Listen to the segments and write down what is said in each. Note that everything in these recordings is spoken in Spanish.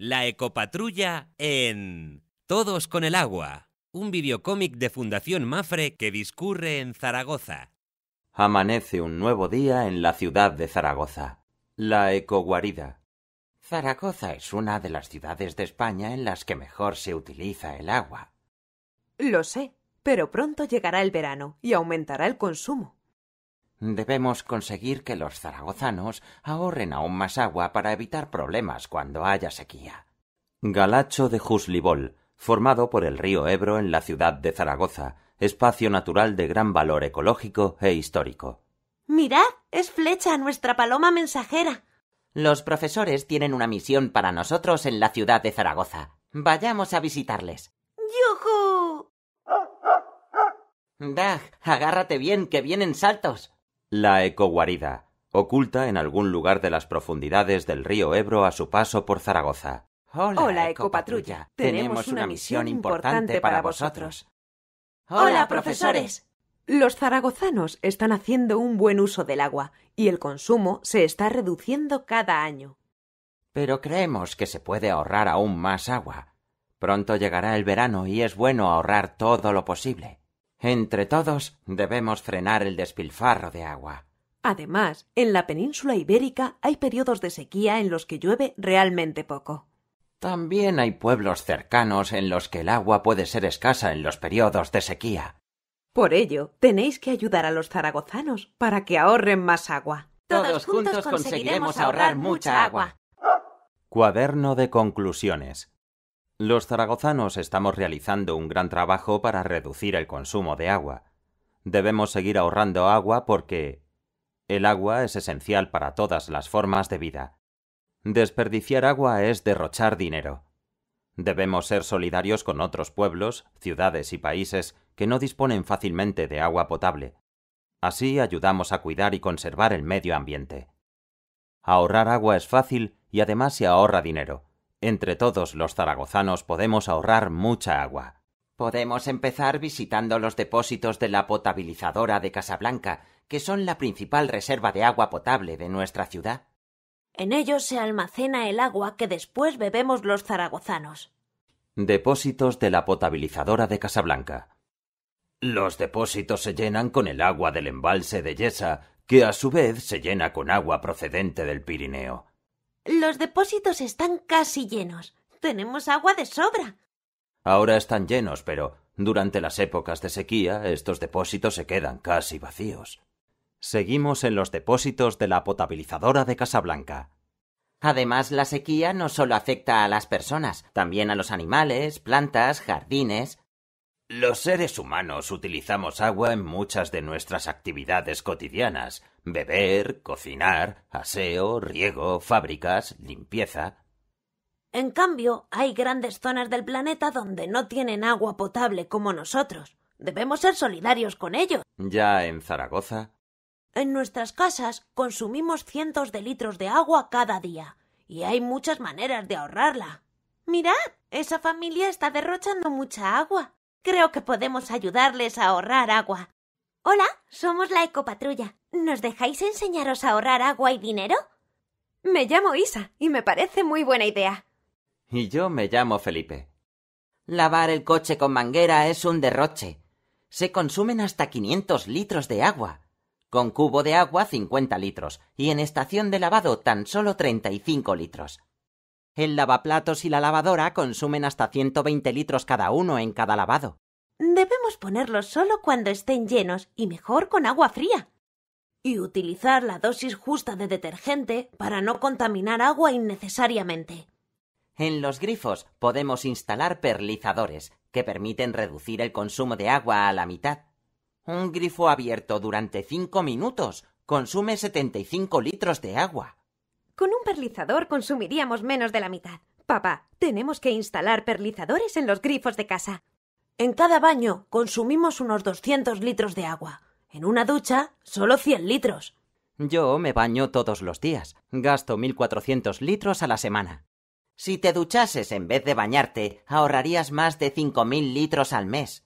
La Ecopatrulla en Todos con el agua, un videocómic de Fundación Mafre que discurre en Zaragoza. Amanece un nuevo día en la ciudad de Zaragoza. La Ecoguarida. Zaragoza es una de las ciudades de España en las que mejor se utiliza el agua. Lo sé, pero pronto llegará el verano y aumentará el consumo. Debemos conseguir que los zaragozanos ahorren aún más agua para evitar problemas cuando haya sequía. Galacho de Juslibol, formado por el río Ebro en la ciudad de Zaragoza, espacio natural de gran valor ecológico e histórico. Mirad, es flecha nuestra paloma mensajera. Los profesores tienen una misión para nosotros en la ciudad de Zaragoza. Vayamos a visitarles. ¡Yujú! Dag, agárrate bien, que vienen saltos. La ecoguarida, oculta en algún lugar de las profundidades del río Ebro a su paso por Zaragoza. Hola, eco ecopatrulla. Tenemos una misión importante para vosotros. Hola, profesores. Los zaragozanos están haciendo un buen uso del agua y el consumo se está reduciendo cada año. Pero creemos que se puede ahorrar aún más agua. Pronto llegará el verano y es bueno ahorrar todo lo posible. Entre todos debemos frenar el despilfarro de agua. Además, en la península ibérica hay periodos de sequía en los que llueve realmente poco. También hay pueblos cercanos en los que el agua puede ser escasa en los periodos de sequía. Por ello, tenéis que ayudar a los zaragozanos para que ahorren más agua. Todos juntos conseguiremos ahorrar mucha agua. Cuaderno de conclusiones. Los zaragozanos estamos realizando un gran trabajo para reducir el consumo de agua. Debemos seguir ahorrando agua porque el agua es esencial para todas las formas de vida. Desperdiciar agua es derrochar dinero. Debemos ser solidarios con otros pueblos, ciudades y países que no disponen fácilmente de agua potable. Así ayudamos a cuidar y conservar el medio ambiente. Ahorrar agua es fácil y además se ahorra dinero. Entre todos los zaragozanos podemos ahorrar mucha agua. Podemos empezar visitando los depósitos de la potabilizadora de Casablanca, que son la principal reserva de agua potable de nuestra ciudad. En ellos se almacena el agua que después bebemos los zaragozanos. Depósitos de la potabilizadora de Casablanca. Los depósitos se llenan con el agua del embalse de Yesa, que a su vez se llena con agua procedente del Pirineo. Los depósitos están casi llenos. Tenemos agua de sobra. Ahora están llenos, pero durante las épocas de sequía estos depósitos se quedan casi vacíos. Seguimos en los depósitos de la potabilizadora de Casablanca. Además, la sequía no solo afecta a las personas, también a los animales, plantas, jardines. Los seres humanos utilizamos agua en muchas de nuestras actividades cotidianas. Beber, cocinar, aseo, riego, fábricas, limpieza. En cambio, hay grandes zonas del planeta donde no tienen agua potable como nosotros. Debemos ser solidarios con ellos. Ya en Zaragoza. En nuestras casas consumimos cientos de litros de agua cada día, y hay muchas maneras de ahorrarla. Mirad, esa familia está derrochando mucha agua. Creo que podemos ayudarles a ahorrar agua. Hola, somos la Ecopatrulla. ¿Nos dejáis enseñaros a ahorrar agua y dinero? Me llamo Isa y me parece muy buena idea. Y yo me llamo Felipe. Lavar el coche con manguera es un derroche. Se consumen hasta 500 litros de agua. Con cubo de agua 50 litros y en estación de lavado tan solo 35 litros. El lavaplatos y la lavadora consumen hasta 120 litros cada uno en cada lavado. Debemos ponerlos solo cuando estén llenos y mejor con agua fría. Y utilizar la dosis justa de detergente para no contaminar agua innecesariamente. En los grifos podemos instalar perlizadores que permiten reducir el consumo de agua a la mitad. Un grifo abierto durante 5 minutos consume 75 litros de agua. Con un perlizador consumiríamos menos de la mitad. Papá, tenemos que instalar perlizadores en los grifos de casa. En cada baño consumimos unos 200 litros de agua. En una ducha, solo 100 litros. Yo me baño todos los días. Gasto 1.400 litros a la semana. Si te duchases en vez de bañarte, ahorrarías más de 5.000 litros al mes.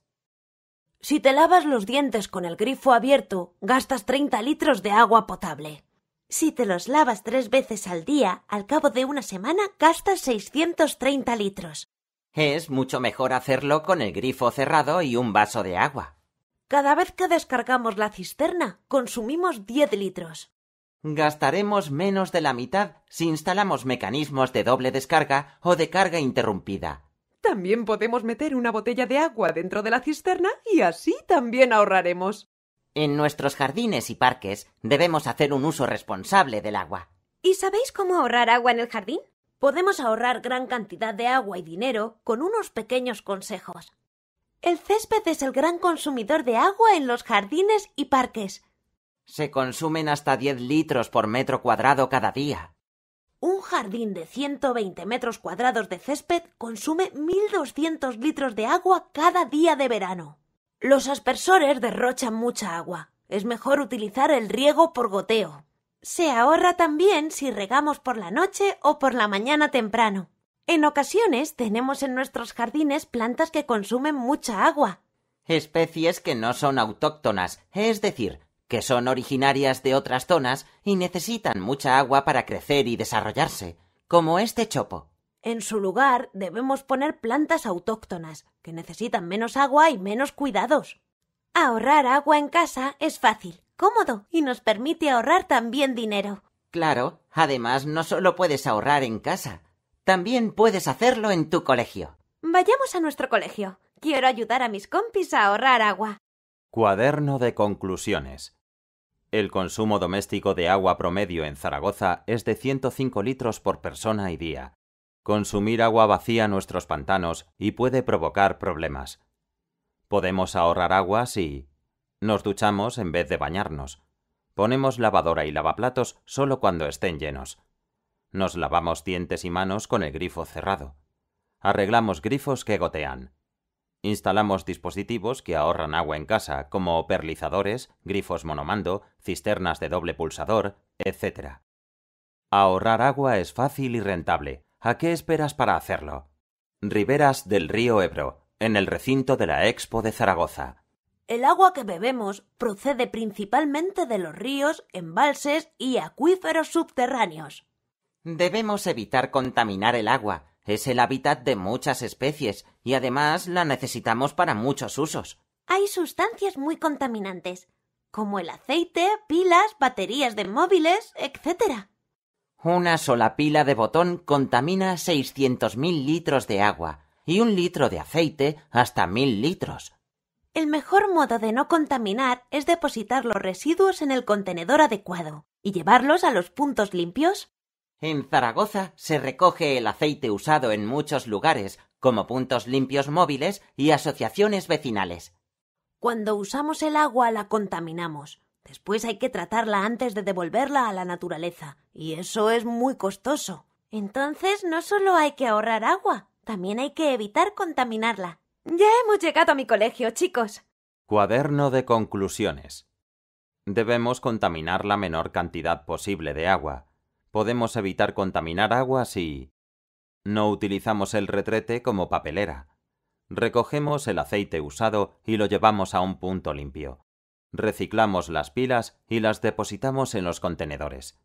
Si te lavas los dientes con el grifo abierto, gastas 30 litros de agua potable. Si te los lavas tres veces al día, al cabo de una semana gastas 630 litros. Es mucho mejor hacerlo con el grifo cerrado y un vaso de agua. Cada vez que descargamos la cisterna, consumimos 10 litros. Gastaremos menos de la mitad si instalamos mecanismos de doble descarga o de carga interrumpida. También podemos meter una botella de agua dentro de la cisterna y así también ahorraremos. En nuestros jardines y parques debemos hacer un uso responsable del agua. ¿Y sabéis cómo ahorrar agua en el jardín? Podemos ahorrar gran cantidad de agua y dinero con unos pequeños consejos. El césped es el gran consumidor de agua en los jardines y parques. Se consumen hasta 10 litros por metro cuadrado cada día. Un jardín de 120 metros cuadrados de césped consume 1.200 litros de agua cada día de verano. Los aspersores derrochan mucha agua. Es mejor utilizar el riego por goteo. Se ahorra también si regamos por la noche o por la mañana temprano. En ocasiones tenemos en nuestros jardines plantas que consumen mucha agua. Especies que no son autóctonas, es decir, que son originarias de otras zonas y necesitan mucha agua para crecer y desarrollarse, como este chopo. En su lugar, debemos poner plantas autóctonas, que necesitan menos agua y menos cuidados. Ahorrar agua en casa es fácil, cómodo y nos permite ahorrar también dinero. Claro, además no solo puedes ahorrar en casa, también puedes hacerlo en tu colegio. Vayamos a nuestro colegio. Quiero ayudar a mis compis a ahorrar agua. Cuaderno de conclusiones. El consumo doméstico de agua promedio en Zaragoza es de 105 litros por persona y día, Consumir agua vacía nuestros pantanos y puede provocar problemas. Podemos ahorrar agua si nos duchamos en vez de bañarnos. Ponemos lavadora y lavaplatos solo cuando estén llenos. Nos lavamos dientes y manos con el grifo cerrado. Arreglamos grifos que gotean. Instalamos dispositivos que ahorran agua en casa, como perlizadores, grifos monomando, cisternas de doble pulsador, etc. Ahorrar agua es fácil y rentable. ¿A qué esperas para hacerlo? Riberas del río Ebro, en el recinto de la Expo de Zaragoza. El agua que bebemos procede principalmente de los ríos, embalses y acuíferos subterráneos. Debemos evitar contaminar el agua. Es el hábitat de muchas especies y además la necesitamos para muchos usos. Hay sustancias muy contaminantes, como el aceite, pilas, baterías de móviles, etc. Una sola pila de botón contamina 600.000 litros de agua y un litro de aceite hasta 1.000 litros. El mejor modo de no contaminar es depositar los residuos en el contenedor adecuado y llevarlos a los puntos limpios. En Zaragoza se recoge el aceite usado en muchos lugares, como puntos limpios móviles y asociaciones vecinales. Cuando usamos el agua la contaminamos. Después hay que tratarla antes de devolverla a la naturaleza, y eso es muy costoso. Entonces no solo hay que ahorrar agua, también hay que evitar contaminarla. Ya hemos llegado a mi colegio, chicos. Cuaderno de conclusiones. Debemos contaminar la menor cantidad posible de agua. Podemos evitar contaminar agua si no utilizamos el retrete como papelera. Recogemos el aceite usado y lo llevamos a un punto limpio reciclamos las pilas y las depositamos en los contenedores.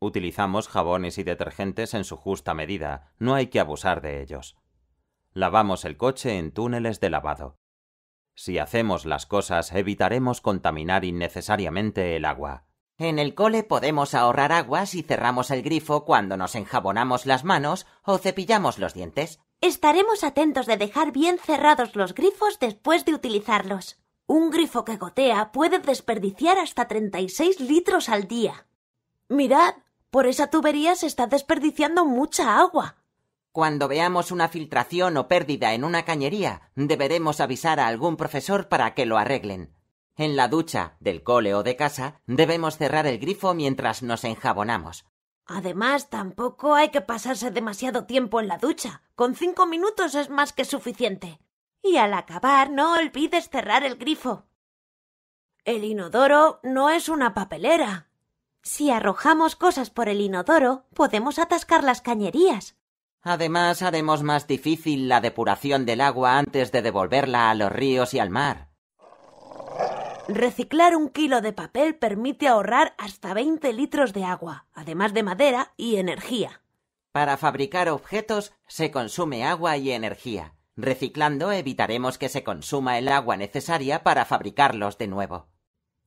Utilizamos jabones y detergentes en su justa medida, no hay que abusar de ellos. Lavamos el coche en túneles de lavado. Si hacemos las cosas, evitaremos contaminar innecesariamente el agua. En el cole podemos ahorrar agua si cerramos el grifo cuando nos enjabonamos las manos o cepillamos los dientes. Estaremos atentos de dejar bien cerrados los grifos después de utilizarlos. Un grifo que gotea puede desperdiciar hasta 36 litros al día. Mirad, por esa tubería se está desperdiciando mucha agua. Cuando veamos una filtración o pérdida en una cañería, deberemos avisar a algún profesor para que lo arreglen. En la ducha, del cole o de casa, debemos cerrar el grifo mientras nos enjabonamos. Además, tampoco hay que pasarse demasiado tiempo en la ducha. Con cinco minutos es más que suficiente. Y al acabar no olvides cerrar el grifo. El inodoro no es una papelera. Si arrojamos cosas por el inodoro, podemos atascar las cañerías. Además, haremos más difícil la depuración del agua antes de devolverla a los ríos y al mar. Reciclar un kilo de papel permite ahorrar hasta 20 litros de agua, además de madera y energía. Para fabricar objetos se consume agua y energía. Reciclando evitaremos que se consuma el agua necesaria para fabricarlos de nuevo.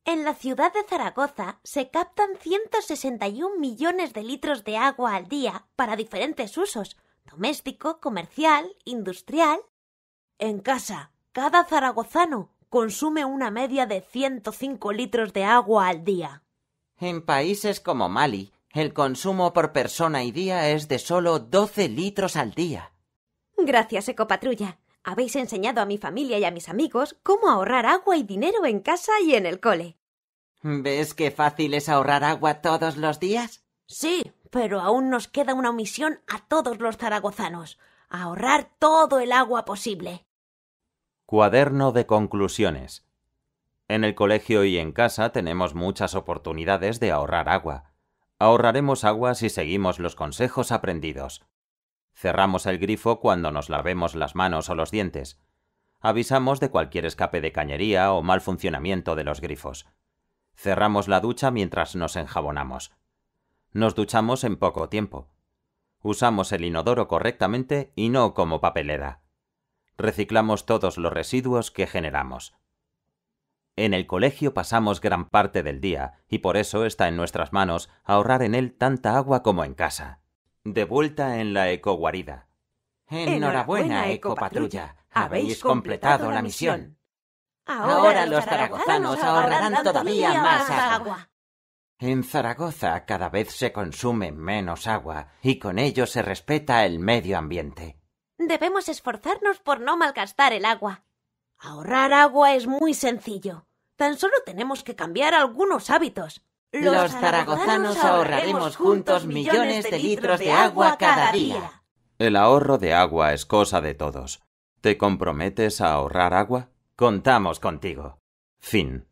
En la ciudad de Zaragoza se captan 161 millones de litros de agua al día para diferentes usos, doméstico, comercial, industrial. En casa, cada zaragozano consume una media de 105 litros de agua al día. En países como Mali, el consumo por persona y día es de solo 12 litros al día. Gracias, Ecopatrulla. Habéis enseñado a mi familia y a mis amigos cómo ahorrar agua y dinero en casa y en el cole. ¿Ves qué fácil es ahorrar agua todos los días? Sí, pero aún nos queda una omisión a todos los zaragozanos ahorrar todo el agua posible. Cuaderno de conclusiones. En el colegio y en casa tenemos muchas oportunidades de ahorrar agua. Ahorraremos agua si seguimos los consejos aprendidos. Cerramos el grifo cuando nos lavemos las manos o los dientes. Avisamos de cualquier escape de cañería o mal funcionamiento de los grifos. Cerramos la ducha mientras nos enjabonamos. Nos duchamos en poco tiempo. Usamos el inodoro correctamente y no como papelera. Reciclamos todos los residuos que generamos. En el colegio pasamos gran parte del día y por eso está en nuestras manos ahorrar en él tanta agua como en casa. De vuelta en la ecoguarida. Enhorabuena, ecopatrulla. Habéis completado la misión. Ahora los zaragozanos ahorrarán todavía más agua. En Zaragoza cada vez se consume menos agua y con ello se respeta el medio ambiente. Debemos esforzarnos por no malgastar el agua. Ahorrar agua es muy sencillo. Tan solo tenemos que cambiar algunos hábitos. Los zaragozanos ahorraremos juntos millones de litros de agua cada día. El ahorro de agua es cosa de todos. ¿Te comprometes a ahorrar agua? Contamos contigo. Fin.